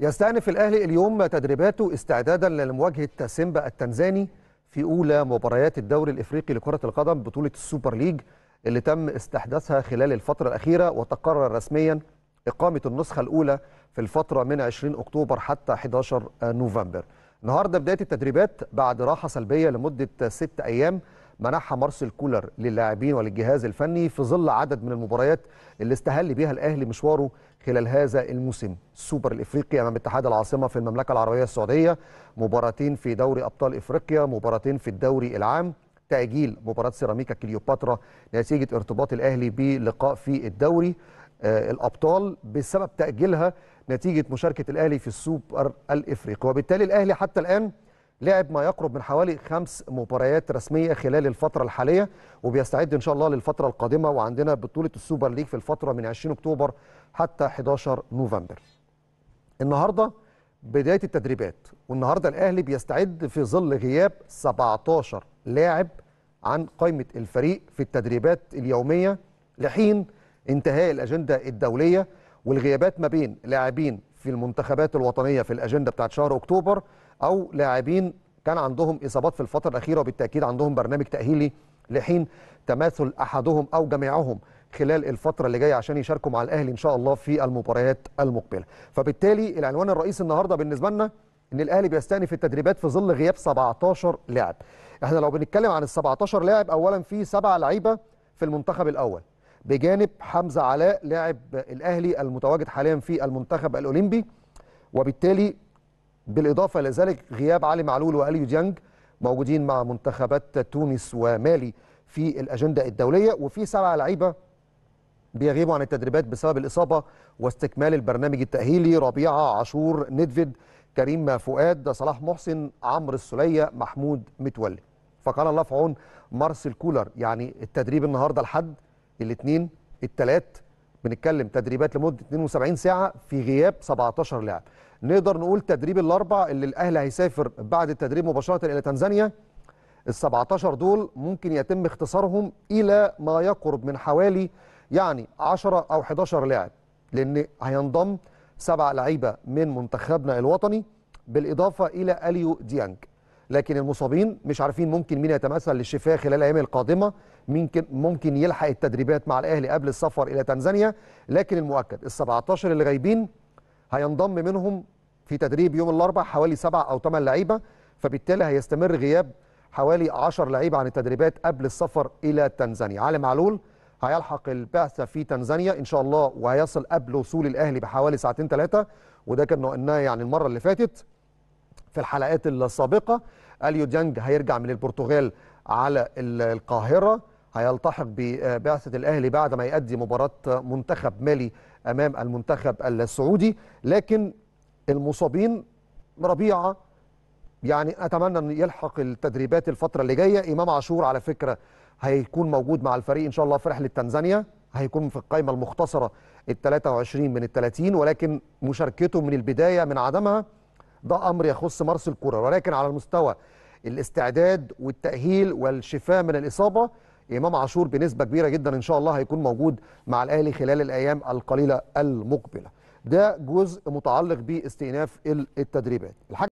يستأنف الأهلي اليوم تدريباته استعدادا لمواجهة سيمبا التنزاني في أولى مباريات الدوري الإفريقي لكرة القدم بطولة السوبر ليج اللي تم استحداثها خلال الفترة الأخيرة وتقرر رسميا إقامة النسخة الأولى في الفترة من 20 أكتوبر حتى 11 نوفمبر النهاردة بداية التدريبات بعد راحة سلبية لمدة ست أيام منحها مارسيل كولر للاعبين وللجهاز الفني في ظل عدد من المباريات اللي استهل بها الاهلي مشواره خلال هذا الموسم السوبر الافريقي امام اتحاد العاصمه في المملكه العربيه السعوديه مباراتين في دوري ابطال افريقيا مباراتين في الدوري العام تاجيل مباراه سيراميكا كليوباترا نتيجه ارتباط الاهلي بلقاء في الدوري آه، الابطال بسبب تاجيلها نتيجه مشاركه الاهلي في السوبر الافريقي وبالتالي الاهلي حتى الان لعب ما يقرب من حوالي خمس مباريات رسميه خلال الفتره الحاليه وبيستعد ان شاء الله للفتره القادمه وعندنا بطوله السوبر ليج في الفتره من 20 اكتوبر حتى 11 نوفمبر. النهارده بدايه التدريبات والنهارده الاهلي بيستعد في ظل غياب 17 لاعب عن قائمه الفريق في التدريبات اليوميه لحين انتهاء الاجنده الدوليه والغيابات ما بين لاعبين في المنتخبات الوطنيه في الاجنده بتاعت شهر اكتوبر او لاعبين كان عندهم اصابات في الفتره الاخيره وبالتاكيد عندهم برنامج تاهيلي لحين تماثل احدهم او جميعهم خلال الفتره اللي جايه عشان يشاركوا مع الاهلي ان شاء الله في المباريات المقبله فبالتالي العنوان الرئيسي النهارده بالنسبه لنا ان الاهلي بيستأنف التدريبات في ظل غياب 17 لاعب احنا لو بنتكلم عن ال 17 لاعب اولا في سبعه لعيبه في المنتخب الاول بجانب حمزه علاء لاعب الاهلي المتواجد حاليا في المنتخب الاولمبي وبالتالي بالإضافة الى ذلك غياب علي معلول وأليو ديانج موجودين مع منتخبات تونس ومالي في الأجندة الدولية وفي سبعة لعيبة بيغيبوا عن التدريبات بسبب الإصابة واستكمال البرنامج التأهيلي ربيعة عاشور ندفد كريم فؤاد صلاح محسن عمرو السلية محمود متولي فكان الله في عون مارسيل كولر يعني التدريب النهارده الحد الاثنين الثلاث بنتكلم تدريبات لمده 72 ساعه في غياب 17 لاعب نقدر نقول تدريب الاربع اللي الاهلي هيسافر بعد التدريب مباشره الى تنزانيا ال 17 دول ممكن يتم اختصارهم الى ما يقرب من حوالي يعني 10 او 11 لاعب لان هينضم سبع لعيبه من منتخبنا الوطني بالاضافه الى اليو ديانج لكن المصابين مش عارفين ممكن مين يتمثل للشفاء خلال الايام القادمه ممكن ممكن يلحق التدريبات مع الاهلي قبل السفر الى تنزانيا لكن المؤكد ال 17 اللي غايبين هينضم منهم في تدريب يوم الاربعاء حوالي سبع او ثمان لعيبه فبالتالي هيستمر غياب حوالي 10 لعيبه عن التدريبات قبل السفر الى تنزانيا علي معلول هيلحق البعثه في تنزانيا ان شاء الله وهيصل قبل وصول الاهلي بحوالي ساعتين ثلاثه وده كان قلناه يعني المره اللي فاتت في الحلقات السابقة اليو ديانج هيرجع من البرتغال على القاهرة هيلتحق ببعثة الأهلي بعد ما يؤدي مباراة منتخب مالي أمام المنتخب السعودي لكن المصابين ربيعة يعني أتمنى أن يلحق التدريبات الفترة اللي جاية إمام عاشور على فكرة هيكون موجود مع الفريق إن شاء الله في رحلة تنزانيا هيكون في القائمة المختصرة ال 23 من ال 30 ولكن مشاركته من البداية من عدمها ده امر يخص مارس الكوره ولكن على المستوى الاستعداد والتاهيل والشفاء من الاصابه امام عاشور بنسبه كبيره جدا ان شاء الله هيكون موجود مع الاهلي خلال الايام القليله المقبله ده جزء متعلق باستئناف التدريبات